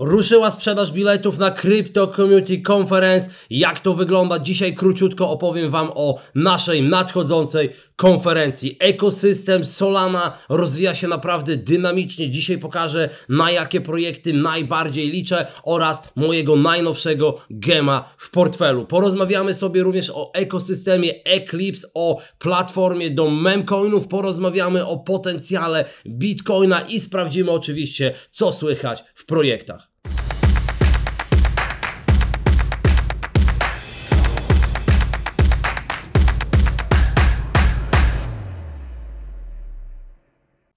Ruszyła sprzedaż biletów na Crypto Community Conference. Jak to wygląda? Dzisiaj króciutko opowiem Wam o naszej nadchodzącej konferencji. Ekosystem Solana rozwija się naprawdę dynamicznie. Dzisiaj pokażę na jakie projekty najbardziej liczę oraz mojego najnowszego gema w portfelu. Porozmawiamy sobie również o ekosystemie Eclipse, o platformie do memcoinów. Porozmawiamy o potencjale Bitcoina i sprawdzimy oczywiście co słychać w projektach.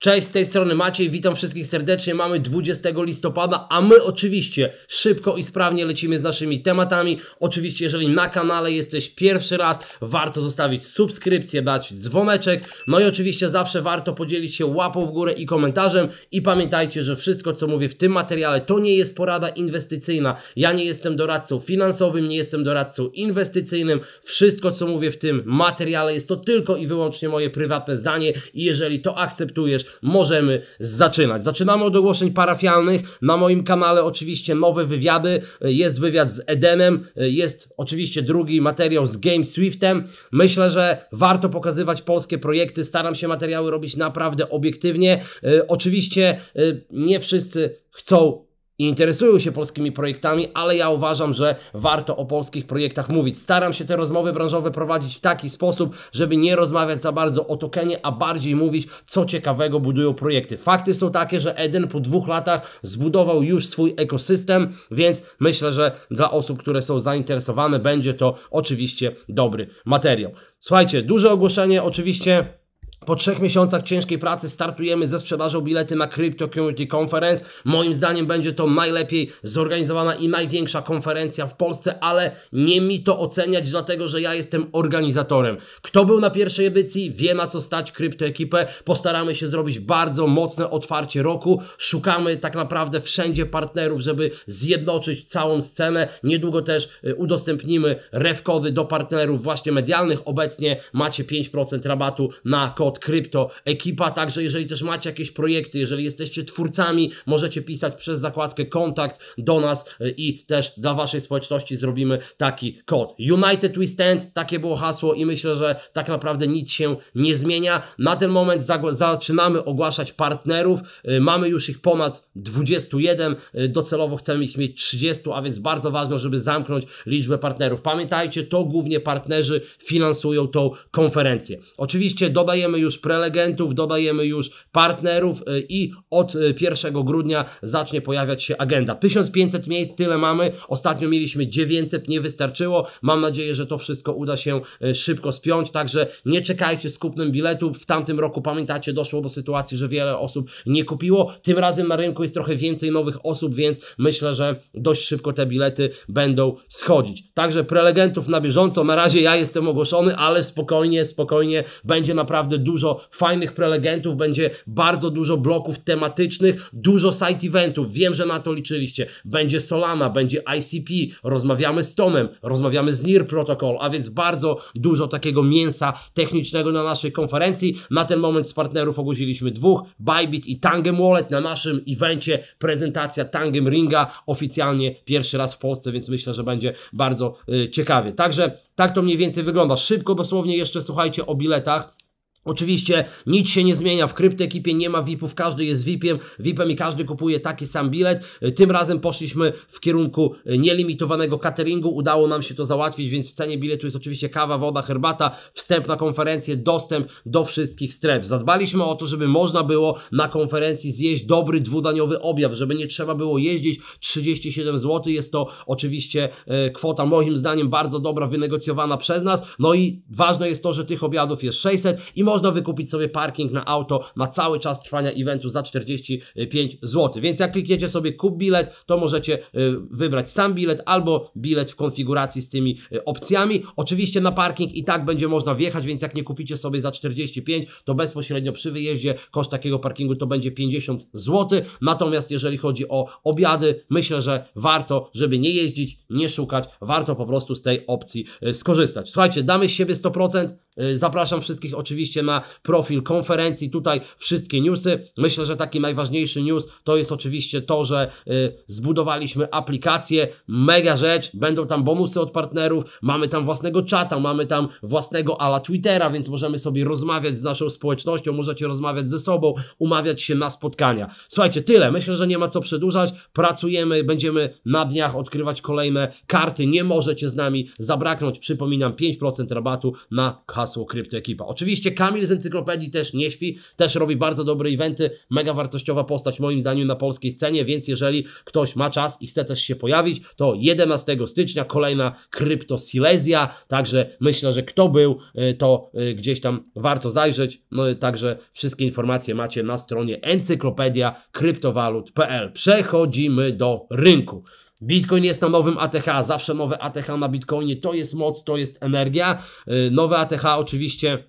Cześć, z tej strony Maciej, witam wszystkich serdecznie. Mamy 20 listopada, a my oczywiście szybko i sprawnie lecimy z naszymi tematami. Oczywiście, jeżeli na kanale jesteś pierwszy raz, warto zostawić subskrypcję, dać dzwoneczek. No i oczywiście zawsze warto podzielić się łapą w górę i komentarzem. I pamiętajcie, że wszystko, co mówię w tym materiale, to nie jest porada inwestycyjna. Ja nie jestem doradcą finansowym, nie jestem doradcą inwestycyjnym. Wszystko, co mówię w tym materiale, jest to tylko i wyłącznie moje prywatne zdanie. I jeżeli to akceptujesz, możemy zaczynać. Zaczynamy od ogłoszeń parafialnych. Na moim kanale oczywiście nowe wywiady. Jest wywiad z Edenem, jest oczywiście drugi materiał z Game Swiftem. Myślę, że warto pokazywać polskie projekty. Staram się materiały robić naprawdę obiektywnie. Y, oczywiście y, nie wszyscy chcą i interesują się polskimi projektami, ale ja uważam, że warto o polskich projektach mówić. Staram się te rozmowy branżowe prowadzić w taki sposób, żeby nie rozmawiać za bardzo o tokenie, a bardziej mówić, co ciekawego budują projekty. Fakty są takie, że Eden po dwóch latach zbudował już swój ekosystem, więc myślę, że dla osób, które są zainteresowane, będzie to oczywiście dobry materiał. Słuchajcie, duże ogłoszenie oczywiście. Po trzech miesiącach ciężkiej pracy startujemy ze sprzedażą bilety na Crypto Community Conference. Moim zdaniem będzie to najlepiej zorganizowana i największa konferencja w Polsce, ale nie mi to oceniać, dlatego że ja jestem organizatorem. Kto był na pierwszej edycji, wie na co stać Crypto Ekipę. Postaramy się zrobić bardzo mocne otwarcie roku. Szukamy tak naprawdę wszędzie partnerów, żeby zjednoczyć całą scenę. Niedługo też y, udostępnimy ref kody do partnerów właśnie medialnych. Obecnie macie 5% rabatu na kod od krypto, ekipa, także jeżeli też macie jakieś projekty, jeżeli jesteście twórcami, możecie pisać przez zakładkę kontakt do nas e, i też dla Waszej społeczności zrobimy taki kod. United We Stand, takie było hasło i myślę, że tak naprawdę nic się nie zmienia. Na ten moment zaczynamy ogłaszać partnerów, e, mamy już ich ponad 21, e, docelowo chcemy ich mieć 30, a więc bardzo ważne, żeby zamknąć liczbę partnerów. Pamiętajcie, to głównie partnerzy finansują tą konferencję. Oczywiście dodajemy już prelegentów, dodajemy już partnerów y, i od 1 y, grudnia zacznie pojawiać się agenda. 1500 miejsc, tyle mamy. Ostatnio mieliśmy 900, nie wystarczyło. Mam nadzieję, że to wszystko uda się y, szybko spiąć, także nie czekajcie z kupnem biletu. W tamtym roku, pamiętacie, doszło do sytuacji, że wiele osób nie kupiło. Tym razem na rynku jest trochę więcej nowych osób, więc myślę, że dość szybko te bilety będą schodzić. Także prelegentów na bieżąco, na razie ja jestem ogłoszony, ale spokojnie, spokojnie, będzie naprawdę dużo dużo fajnych prelegentów, będzie bardzo dużo bloków tematycznych, dużo site eventów. Wiem, że na to liczyliście. Będzie Solana, będzie ICP, rozmawiamy z Tomem, rozmawiamy z NIR Protocol, a więc bardzo dużo takiego mięsa technicznego na naszej konferencji. Na ten moment z partnerów ogłosiliśmy dwóch, Bybit i Tangem Wallet. Na naszym evencie prezentacja Tangem Ringa oficjalnie pierwszy raz w Polsce, więc myślę, że będzie bardzo y, ciekawie. Także tak to mniej więcej wygląda. Szybko dosłownie jeszcze słuchajcie o biletach. Oczywiście nic się nie zmienia, w kryptekipie nie ma VIP-ów, każdy jest VIP-em, vip i każdy kupuje taki sam bilet. Tym razem poszliśmy w kierunku e, nielimitowanego cateringu, udało nam się to załatwić, więc w cenie biletu jest oczywiście kawa, woda, herbata, wstęp na konferencję, dostęp do wszystkich stref. Zadbaliśmy o to, żeby można było na konferencji zjeść dobry dwudaniowy obiad, żeby nie trzeba było jeździć 37 zł, jest to oczywiście e, kwota moim zdaniem bardzo dobra, wynegocjowana przez nas. No i ważne jest to, że tych obiadów jest 600 i można wykupić sobie parking na auto na cały czas trwania eventu za 45 zł. Więc jak klikniecie sobie kup bilet, to możecie y, wybrać sam bilet albo bilet w konfiguracji z tymi y, opcjami. Oczywiście na parking i tak będzie można wjechać, więc jak nie kupicie sobie za 45, to bezpośrednio przy wyjeździe koszt takiego parkingu to będzie 50 zł. Natomiast jeżeli chodzi o obiady, myślę, że warto, żeby nie jeździć, nie szukać, warto po prostu z tej opcji y, skorzystać. Słuchajcie, damy z siebie 100%, Y, zapraszam wszystkich oczywiście na profil konferencji, tutaj wszystkie newsy. Myślę, że taki najważniejszy news to jest oczywiście to, że y, zbudowaliśmy aplikację, mega rzecz, będą tam bonusy od partnerów, mamy tam własnego czata, mamy tam własnego ala Twittera, więc możemy sobie rozmawiać z naszą społecznością, możecie rozmawiać ze sobą, umawiać się na spotkania. Słuchajcie, tyle, myślę, że nie ma co przedłużać, pracujemy, będziemy na dniach odkrywać kolejne karty, nie możecie z nami zabraknąć, przypominam 5% rabatu na kasę hasło Kryptoekipa. Oczywiście Kamil z Encyklopedii też nie śpi, też robi bardzo dobre eventy, mega wartościowa postać moim zdaniem na polskiej scenie, więc jeżeli ktoś ma czas i chce też się pojawić, to 11 stycznia kolejna Krypto Silesia, także myślę, że kto był, y, to y, gdzieś tam warto zajrzeć, no także wszystkie informacje macie na stronie encyklopedia kryptowalut.pl. Przechodzimy do rynku. Bitcoin jest na nowym ATH, zawsze nowe ATH na Bitcoinie to jest moc, to jest energia. Y, nowe ATH oczywiście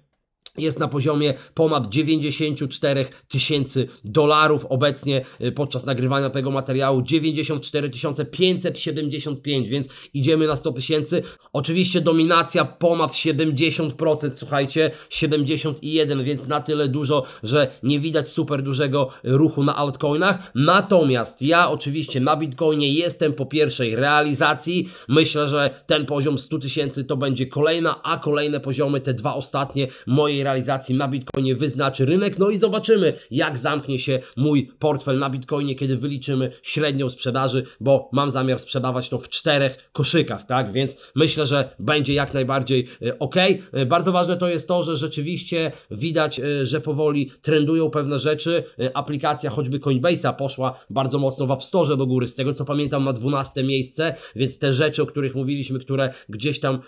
jest na poziomie ponad 94 tysięcy dolarów obecnie y, podczas nagrywania tego materiału 94 575, więc idziemy na 100 tysięcy. Oczywiście dominacja ponad 70%, słuchajcie, 71, więc na tyle dużo, że nie widać super dużego ruchu na altcoinach. Natomiast ja oczywiście na Bitcoinie jestem po pierwszej realizacji. Myślę, że ten poziom 100 tysięcy to będzie kolejna, a kolejne poziomy, te dwa ostatnie moje realizacji na Bitcoinie wyznaczy rynek. No i zobaczymy, jak zamknie się mój portfel na Bitcoinie, kiedy wyliczymy średnią sprzedaży, bo mam zamiar sprzedawać to w czterech koszykach, tak? Więc myślę, że będzie jak najbardziej e, ok. E, bardzo ważne to jest to, że rzeczywiście widać, e, że powoli trendują pewne rzeczy. Aplikacja choćby Coinbase'a poszła bardzo mocno w App Store do góry. Z tego co pamiętam, na 12 miejsce, więc te rzeczy, o których mówiliśmy, które gdzieś tam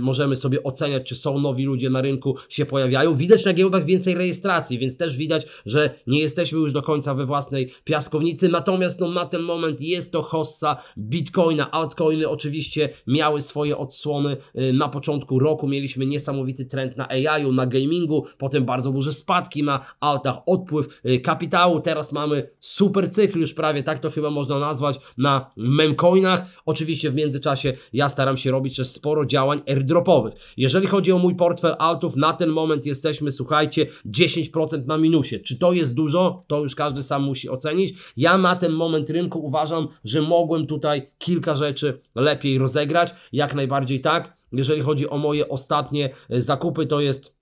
możemy sobie oceniać, czy są nowi ludzie na rynku, się pojawiają kraju. Widać na giełdach więcej rejestracji, więc też widać, że nie jesteśmy już do końca we własnej piaskownicy. Natomiast no, na ten moment jest to hossa bitcoina. Altcoiny oczywiście miały swoje odsłony y, na początku roku. Mieliśmy niesamowity trend na AI-u, na gamingu, potem bardzo duże spadki na altach, odpływ y, kapitału. Teraz mamy super cykl już prawie, tak to chyba można nazwać, na memcoinach. Oczywiście w międzyczasie ja staram się robić też sporo działań airdropowych. Jeżeli chodzi o mój portfel altów, na ten moment jest jesteśmy, słuchajcie, 10% na minusie. Czy to jest dużo? To już każdy sam musi ocenić. Ja na ten moment rynku uważam, że mogłem tutaj kilka rzeczy lepiej rozegrać. Jak najbardziej tak. Jeżeli chodzi o moje ostatnie e, zakupy, to jest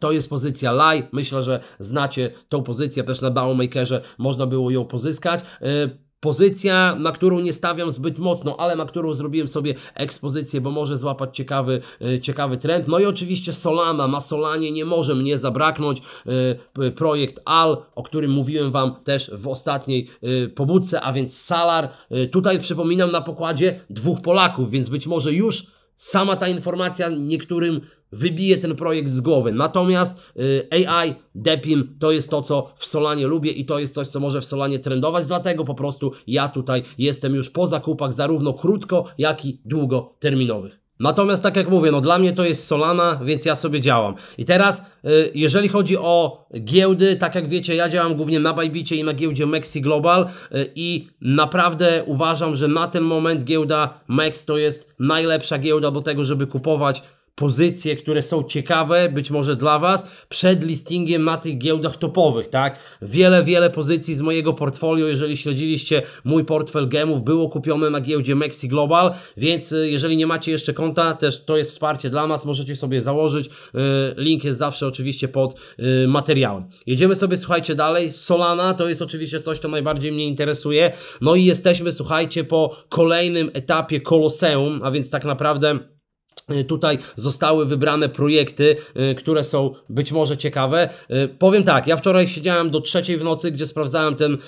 to jest pozycja live. Myślę, że znacie tą pozycję. Też na Baumakerze można było ją pozyskać. E, Pozycja, na którą nie stawiam zbyt mocno, ale na którą zrobiłem sobie ekspozycję, bo może złapać ciekawy, y, ciekawy trend. No i oczywiście Solana, na Solanie nie może mnie zabraknąć. Y, projekt AL, o którym mówiłem Wam też w ostatniej y, pobudce, a więc Salar. Tutaj przypominam na pokładzie dwóch Polaków, więc być może już sama ta informacja niektórym wybije ten projekt z głowy. Natomiast y, AI, Depin, to jest to, co w Solanie lubię i to jest coś, co może w Solanie trendować, dlatego po prostu ja tutaj jestem już po zakupach zarówno krótko, jak i długoterminowych. Natomiast tak jak mówię, no dla mnie to jest Solana, więc ja sobie działam. I teraz, y, jeżeli chodzi o giełdy, tak jak wiecie, ja działam głównie na Bajbicie i na giełdzie Mexi Global y, i naprawdę uważam, że na ten moment giełda Max to jest najlepsza giełda do tego, żeby kupować pozycje, które są ciekawe być może dla Was przed listingiem na tych giełdach topowych, tak? Wiele, wiele pozycji z mojego portfolio, jeżeli śledziliście mój portfel gemów, było kupione na giełdzie Mexi Global, więc y, jeżeli nie macie jeszcze konta, też to jest wsparcie dla nas, możecie sobie założyć. Y, link jest zawsze oczywiście pod y, materiałem. Jedziemy sobie, słuchajcie, dalej. Solana to jest oczywiście coś, co najbardziej mnie interesuje. No i jesteśmy, słuchajcie, po kolejnym etapie Koloseum, a więc tak naprawdę E, tutaj zostały wybrane projekty, e, które są być może ciekawe. E, powiem tak, ja wczoraj siedziałem do trzeciej w nocy, gdzie sprawdzałem ten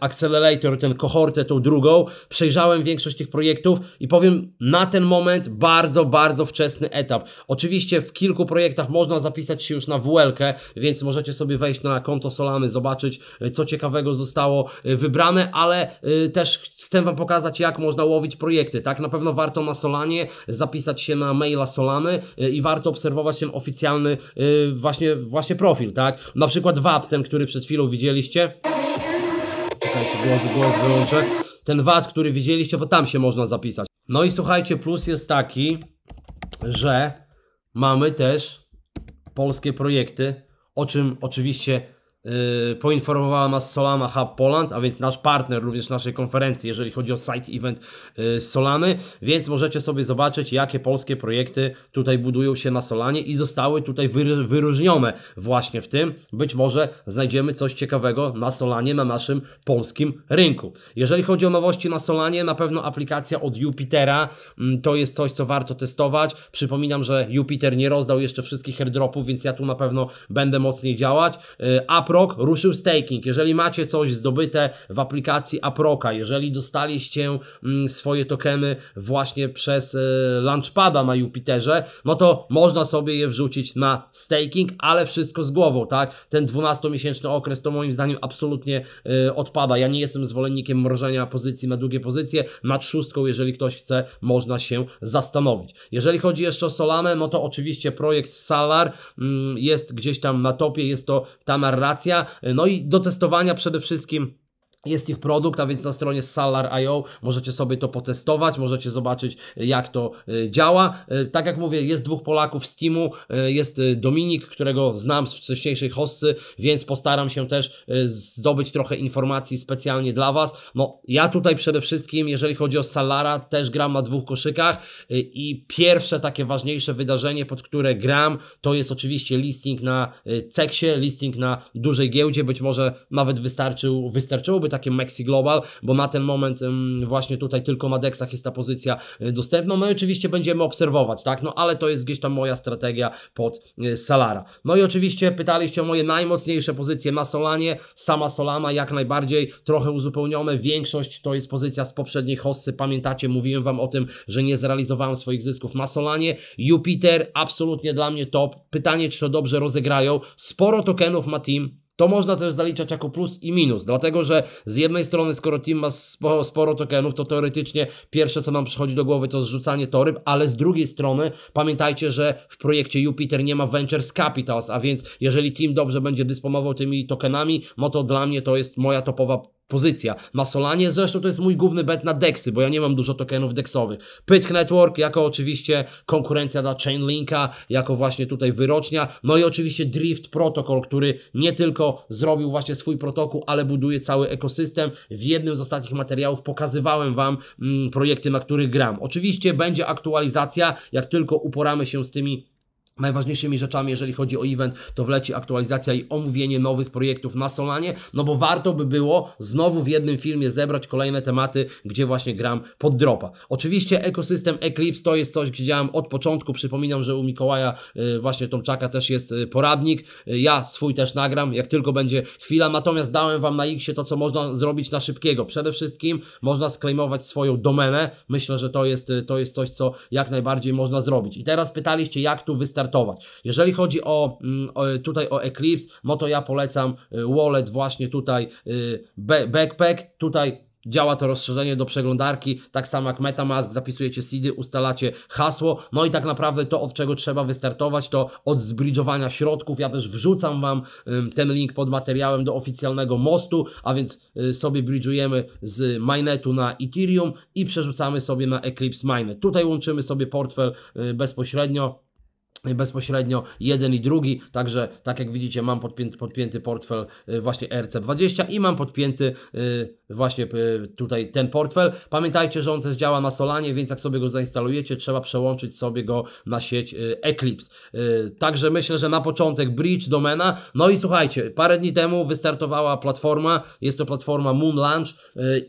accelerator, ten kohortę, tą drugą. Przejrzałem większość tych projektów i powiem na ten moment bardzo, bardzo wczesny etap. Oczywiście w kilku projektach można zapisać się już na WLK, więc możecie sobie wejść na konto Solany, zobaczyć co ciekawego zostało wybrane, ale też chcę Wam pokazać jak można łowić projekty. Tak, na pewno warto na Solanie zapisać się na maila Solany y, i warto obserwować ten oficjalny y, właśnie, właśnie profil, tak? Na przykład VAT, ten, który przed chwilą widzieliście. Czekajcie, głos, głos wyłączę. Ten VAT, który widzieliście, bo tam się można zapisać. No i słuchajcie, plus jest taki, że mamy też polskie projekty, o czym oczywiście Y, poinformowała nas Solana Hub Poland, a więc nasz partner również naszej konferencji, jeżeli chodzi o site event y, Solany, więc możecie sobie zobaczyć, jakie polskie projekty tutaj budują się na Solanie i zostały tutaj wyróżnione właśnie w tym. Być może znajdziemy coś ciekawego na Solanie, na naszym polskim rynku. Jeżeli chodzi o nowości na Solanie, na pewno aplikacja od Jupitera mm, to jest coś, co warto testować. Przypominam, że Jupiter nie rozdał jeszcze wszystkich airdropów, więc ja tu na pewno będę mocniej działać. Y, Apple Aprok ruszył staking. Jeżeli macie coś zdobyte w aplikacji Aproka, jeżeli dostaliście mm, swoje tokeny właśnie przez e, Launchpada na Jupiterze, no to można sobie je wrzucić na staking, ale wszystko z głową, tak? Ten 12-miesięczny okres to moim zdaniem absolutnie e, odpada. Ja nie jestem zwolennikiem mrożenia pozycji na długie pozycje. Nad szóstką, jeżeli ktoś chce, można się zastanowić. Jeżeli chodzi jeszcze o Solanę, no to oczywiście projekt Salar mm, jest gdzieś tam na topie, jest to ta narracja, no i do testowania przede wszystkim jest ich produkt, a więc na stronie salar.io możecie sobie to potestować, możecie zobaczyć e, jak to e, działa. E, tak jak mówię, jest dwóch Polaków z Teamu, jest Dominik, którego znam z wcześniejszej hossy, więc postaram się też zdobyć trochę informacji specjalnie dla Was. No, ja tutaj przede wszystkim, jeżeli chodzi o Salara, też gram na dwóch koszykach i pierwsze takie ważniejsze wydarzenie, pod które gram, to jest oczywiście listing na Ceksie, listing na dużej giełdzie, być może nawet wystarczył, wystarczyłoby takie Maxi Global, bo na ten moment właśnie tutaj tylko na Dexach jest ta pozycja y, dostępna. No i oczywiście będziemy obserwować, tak? No ale to jest gdzieś tam moja strategia pod y, Salara. No i oczywiście pytaliście o moje najmocniejsze pozycje na Solanie. Sama Solana jak najbardziej trochę uzupełnione. Większość to jest pozycja z poprzedniej hossy. Pamiętacie, mówiłem Wam o tym, że nie zrealizowałem swoich zysków na Solanie. Jupiter absolutnie dla mnie top. Pytanie, czy to dobrze rozegrają. Sporo tokenów ma team to można też zaliczać jako plus i minus, dlatego że z jednej strony, skoro team ma sporo, sporo tokenów, to teoretycznie pierwsze, co nam przychodzi do głowy, to zrzucanie toryb, ale z drugiej strony pamiętajcie, że w projekcie Jupiter nie ma Ventures Capitals, a więc jeżeli team dobrze będzie dysponował tymi tokenami, no to dla mnie to jest moja topowa pozycja. Na Solanie zresztą to jest mój główny bet na dexy, bo ja nie mam dużo tokenów DEXowych. Pyth Network jako oczywiście konkurencja dla Chainlinka, jako właśnie tutaj wyrocznia. No i oczywiście Drift Protocol, który nie tylko zrobił właśnie swój protokół, ale buduje cały ekosystem. W jednym z ostatnich materiałów pokazywałem Wam mm, projekty, na których gram. Oczywiście będzie aktualizacja, jak tylko uporamy się z tymi Najważniejszymi rzeczami, jeżeli chodzi o event, to wleci aktualizacja i omówienie nowych projektów na Solanie, no bo warto by było znowu w jednym filmie zebrać kolejne tematy, gdzie właśnie gram pod dropa. Oczywiście ekosystem Eclipse to jest coś, gdzie działam od początku. Przypominam, że u Mikołaja y, właśnie Tomczaka też jest y, poradnik. Y, ja swój też nagram, jak tylko będzie chwila. Natomiast dałem Wam na X to, co można zrobić na szybkiego. Przede wszystkim można sklejmować swoją domenę. Myślę, że to jest, to jest coś, co jak najbardziej można zrobić. I teraz pytaliście, jak tu wystarczy startować. Jeżeli chodzi o, mm, o tutaj o Eclipse, no to ja polecam y, wallet właśnie tutaj y, backpack, tutaj Działa to rozszerzenie do przeglądarki, tak samo jak MetaMask, zapisujecie seedy, ustalacie hasło, no i tak naprawdę to, od czego trzeba wystartować, to od zbridżowania środków. Ja też wrzucam Wam ten link pod materiałem do oficjalnego mostu, a więc y, sobie bridżujemy z Minetu na Ethereum i przerzucamy sobie na Eclipse Minet. Tutaj łączymy sobie portfel bezpośrednio bezpośrednio jeden i drugi, także tak jak widzicie mam podpięty, podpięty portfel y, właśnie RC20 i mam podpięty y, właśnie tutaj ten portfel. Pamiętajcie, że on też działa na Solanie, więc jak sobie go zainstalujecie, trzeba przełączyć sobie go na sieć y, Eclipse. Także myślę, że na początek bridge domena. No i słuchajcie, parę dni temu wystartowała platforma, jest to platforma Moon Launch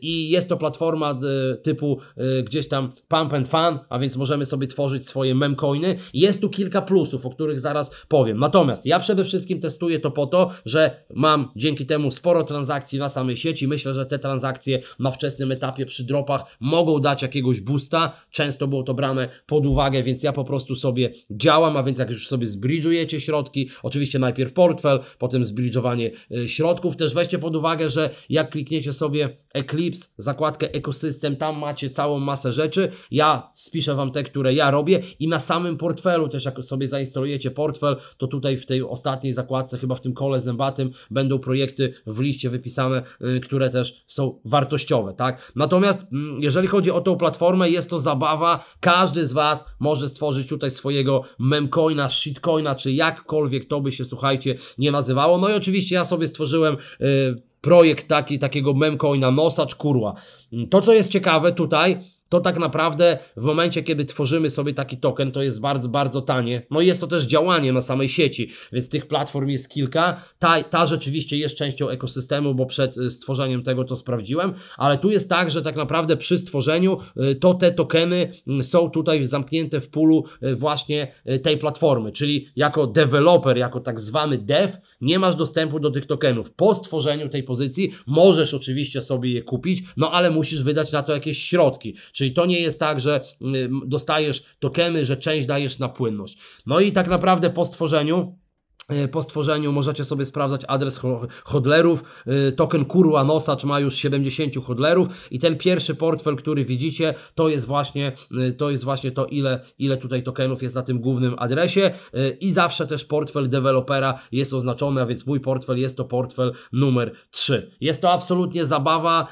i jest to platforma typu gdzieś tam pump and fun, a więc możemy sobie tworzyć swoje memcoiny. Jest tu kilka plusów, o których zaraz powiem. Natomiast ja przede wszystkim testuję to po to, że mam dzięki temu sporo transakcji na samej sieci. Myślę, że te transakcje na wczesnym etapie przy dropach mogą dać jakiegoś boosta. Często było to brane pod uwagę, więc ja po prostu sobie działam, a więc jak już sobie zbridżujecie środki, oczywiście najpierw portfel, potem zbridżowanie e, środków. Też weźcie pod uwagę, że jak klikniecie sobie Eclipse, zakładkę ekosystem, tam macie całą masę rzeczy. Ja spiszę Wam te, które ja robię i na samym portfelu też jak sobie sobie zainstalujecie portfel, to tutaj w tej ostatniej zakładce, chyba w tym kole zębatym, będą projekty w liście wypisane, y, które też są wartościowe, tak? Natomiast mm, jeżeli chodzi o tą platformę, jest to zabawa. Każdy z Was może stworzyć tutaj swojego memcoina, shitcoina, czy jakkolwiek to by się, słuchajcie, nie nazywało. No i oczywiście ja sobie stworzyłem. Y, projekt taki, takiego memcoina, nosacz kurła. To, co jest ciekawe tutaj, to tak naprawdę w momencie, kiedy tworzymy sobie taki token, to jest bardzo, bardzo tanie. No i jest to też działanie na samej sieci, więc tych platform jest kilka. Ta, ta rzeczywiście jest częścią ekosystemu, bo przed y, stworzeniem tego to sprawdziłem, ale tu jest tak, że tak naprawdę przy stworzeniu y, to te tokeny y, są tutaj zamknięte w pulu właśnie tej platformy, czyli jako deweloper, jako tak zwany dev, nie masz dostępu do tych tokenów. Po stworzeniu tej pozycji możesz oczywiście sobie je kupić, no ale musisz wydać na to jakieś środki, czyli Czyli to nie jest tak, że mm, dostajesz tokeny, że część dajesz na płynność. No i tak naprawdę po stworzeniu E, po stworzeniu możecie sobie sprawdzać adres hodlerów. E, token Kurła czy ma już 70 hodlerów i ten pierwszy portfel, który widzicie, to jest właśnie e, to, jest właśnie to ile, ile tutaj tokenów jest na tym głównym adresie i zawsze też portfel dewelopera jest oznaczony, a więc mój portfel jest to portfel numer 3. Jest to absolutnie zabawa,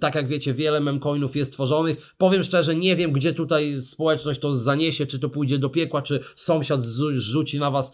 tak jak wiecie, wiele memcoinów jest tworzonych. Powiem szczerze, nie wiem, gdzie tutaj społeczność to zaniesie, czy to pójdzie do piekła, czy sąsiad zrzuci na Was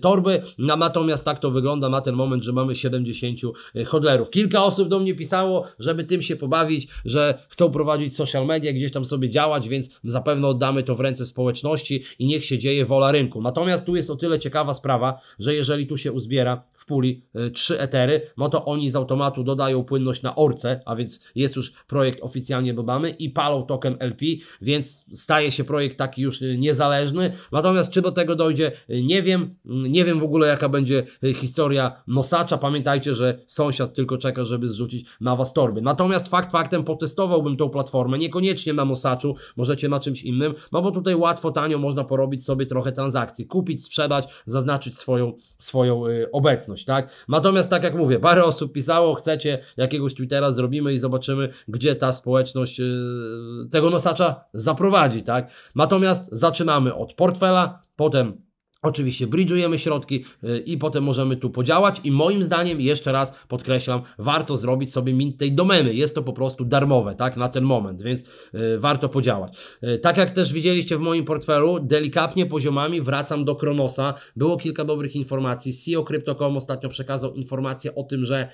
torby, no, natomiast tak to wygląda na ten moment, że mamy 70 e, hodlerów. Kilka osób do mnie pisało, żeby tym się pobawić, że chcą prowadzić social media, gdzieś tam sobie działać, więc zapewne oddamy to w ręce społeczności i niech się dzieje wola rynku. Natomiast tu jest o tyle ciekawa sprawa, że jeżeli tu się uzbiera w puli 3 e, etery, no to oni z automatu dodają płynność na orce, a więc jest już projekt oficjalnie Bobamy i palą token LP, więc staje się projekt taki już e, niezależny. Natomiast czy do tego dojdzie, e, nie wiem. Mm, nie wiem w ogóle jaka będzie historia nosacza. Pamiętajcie, że sąsiad tylko czeka, żeby zrzucić na was torby. Natomiast fakt faktem potestowałbym tą platformę, niekoniecznie na nosaczu, możecie na czymś innym, no bo tutaj łatwo, tanio można porobić sobie trochę transakcji, kupić, sprzedać, zaznaczyć swoją, swoją obecność społeczność, tak? Natomiast tak jak mówię, parę osób pisało, chcecie jakiegoś Twittera zrobimy i zobaczymy, gdzie ta społeczność y, tego nosacza zaprowadzi, tak? Natomiast zaczynamy od portfela, potem Oczywiście bridżujemy środki y, i potem możemy tu podziałać i moim zdaniem, jeszcze raz podkreślam, warto zrobić sobie mint tej domeny. Jest to po prostu darmowe, tak, na ten moment, więc y, warto podziałać. Y, tak jak też widzieliście w moim portfelu, delikatnie poziomami wracam do Kronosa. Było kilka dobrych informacji. CEO Crypto.com ostatnio przekazał informację o tym, że mm,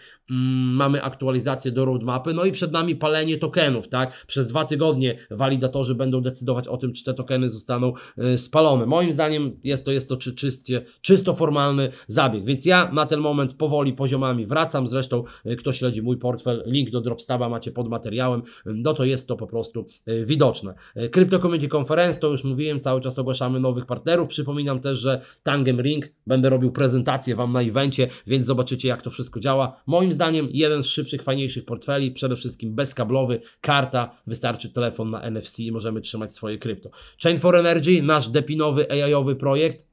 mamy aktualizację do roadmapy, no i przed nami palenie tokenów, tak. Przez dwa tygodnie walidatorzy będą decydować o tym, czy te tokeny zostaną spalone. Moim zdaniem jest to, jest to czy czystie, czysto formalny zabieg. Więc ja na ten moment powoli poziomami wracam. Zresztą, e, kto śledzi mój portfel, link do Dropstaba macie pod materiałem, mm, no to jest to po prostu e, widoczne. E, Crypto Community Conference, to już mówiłem, cały czas ogłaszamy nowych partnerów. Przypominam też, że Tangem Ring będę robił prezentację Wam na evencie, więc zobaczycie, jak to wszystko działa. Moim zdaniem, jeden z szybszych, fajniejszych portfeli, przede wszystkim bezkablowy, karta, wystarczy telefon na NFC i możemy trzymać swoje krypto. Chain for Energy, nasz depinowy AI-owy projekt,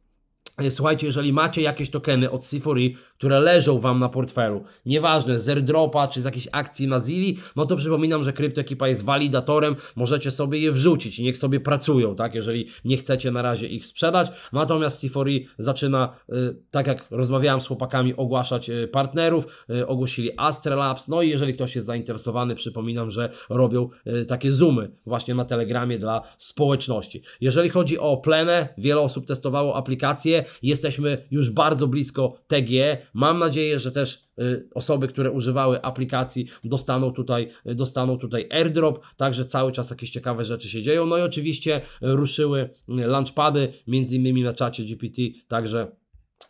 Słuchajcie, jeżeli macie jakieś tokeny od Sifori, które leżą Wam na portfelu, nieważne z airdropa czy z jakiejś akcji na Zili, no to przypominam, że kryptoekipa jest walidatorem, możecie sobie je wrzucić i niech sobie pracują, tak, jeżeli nie chcecie na razie ich sprzedać. Natomiast C4 zaczyna, y, tak jak rozmawiałem z chłopakami, ogłaszać y, partnerów, y, ogłosili Astrelabs, no i jeżeli ktoś jest zainteresowany, przypominam, że robią takie zoomy właśnie na Telegramie dla społeczności. Jeżeli chodzi o Plenę, wiele osób testowało aplikację, jesteśmy już bardzo blisko TG, Mam nadzieję, że też y, osoby, które używały aplikacji dostaną tutaj, y, dostaną tutaj airdrop, także cały czas jakieś ciekawe rzeczy się dzieją. No i oczywiście ruszyły y, launchpady, między innymi na czacie GPT, także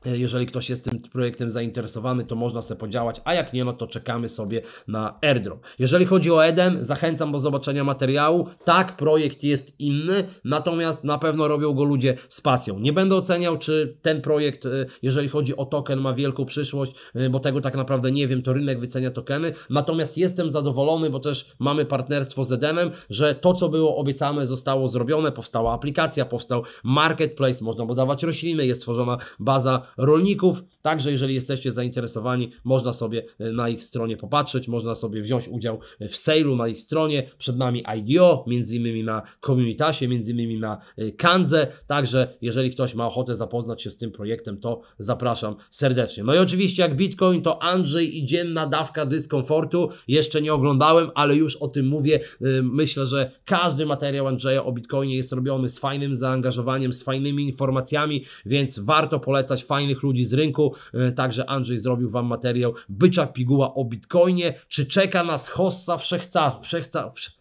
E, jeżeli ktoś jest tym projektem zainteresowany, to można sobie podziałać, a jak nie, no to czekamy sobie na airdrop. Jeżeli chodzi o EDEM, zachęcam do zobaczenia materiału. Tak, projekt jest inny, natomiast na pewno robią go ludzie z pasją. Nie będę oceniał, czy ten projekt, e, jeżeli chodzi o token, ma wielką przyszłość, e, bo tego tak naprawdę nie wiem, to rynek wycenia tokeny. Natomiast jestem zadowolony, bo też mamy partnerstwo z Edenem, że to, co było obiecane, zostało zrobione. Powstała aplikacja, powstał marketplace, można budować rośliny, jest tworzona baza rolników. Także jeżeli jesteście zainteresowani, można sobie e, na ich stronie popatrzeć, można sobie wziąć udział w sale'u na ich stronie. Przed nami IDO, między innymi na Communitasie, między innymi na e, Kanze. Także jeżeli ktoś ma ochotę zapoznać się z tym projektem, to zapraszam serdecznie. No i oczywiście jak Bitcoin to Andrzej i dzienna dawka dyskomfortu. Jeszcze nie oglądałem, ale już o tym mówię. E, myślę, że każdy materiał Andrzeja o Bitcoinie jest robiony z fajnym zaangażowaniem, z fajnymi informacjami, więc warto polecać fajnych ludzi z rynku, e, także Andrzej zrobił Wam materiał Bycia Piguła o Bitcoinie, czy czeka nas hossa wszechca, wszechca, wszechca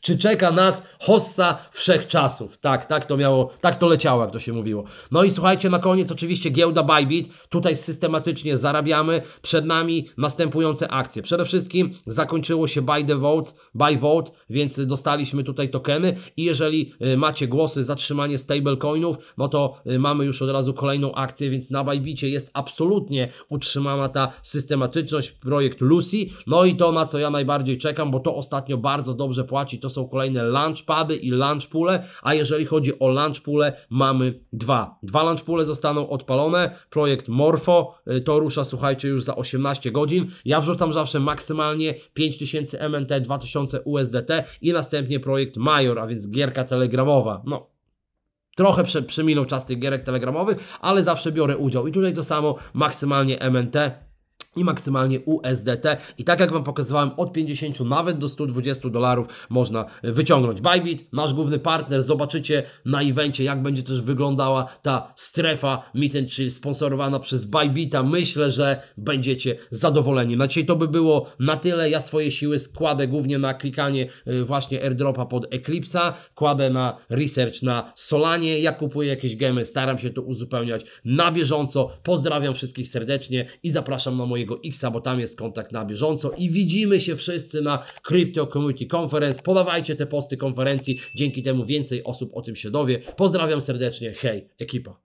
czy czeka nas hossa wszechczasów. Tak, tak to miało, tak to leciało, jak to się mówiło. No i słuchajcie, na koniec oczywiście giełda Bybit. Tutaj systematycznie zarabiamy. Przed nami następujące akcje. Przede wszystkim zakończyło się buy the vote, buy vote, więc dostaliśmy tutaj tokeny i jeżeli y, macie głosy zatrzymanie stablecoinów, no to y, mamy już od razu kolejną akcję, więc na Bybicie jest absolutnie utrzymana ta systematyczność, projekt Lucy. No i to, na co ja najbardziej czekam, bo to ostatnio bardzo dobrze płaci, to to są kolejne lunch puby i lunch pule, a jeżeli chodzi o lunch pule, mamy dwa. Dwa lunch pule zostaną odpalone, projekt Morfo, y, to rusza, słuchajcie, już za 18 godzin. Ja wrzucam zawsze maksymalnie 5000 MNT, 2000 USDT i następnie projekt Major, a więc gierka telegramowa. No, Trochę przeminął czas tych gierek telegramowych, ale zawsze biorę udział. I tutaj to samo, maksymalnie MNT, i maksymalnie USDT. I tak jak Wam pokazywałem, od 50 nawet do 120 dolarów można wyciągnąć. Bybit, nasz główny partner, zobaczycie na evencie, jak będzie też wyglądała ta strefa Meet czyli sponsorowana przez Bybita. Myślę, że będziecie zadowoleni. Na dzisiaj to by było na tyle. Ja swoje siły składę głównie na klikanie y, właśnie airdropa pod Eclipse'a, kładę na research na Solanie, ja kupuję jakieś gemy, staram się to uzupełniać na bieżąco. Pozdrawiam wszystkich serdecznie i zapraszam na moje mojego X'a, bo tam jest kontakt na bieżąco i widzimy się wszyscy na Crypto Community Conference. Podawajcie te posty konferencji, dzięki temu więcej osób o tym się dowie. Pozdrawiam serdecznie, hej, ekipa.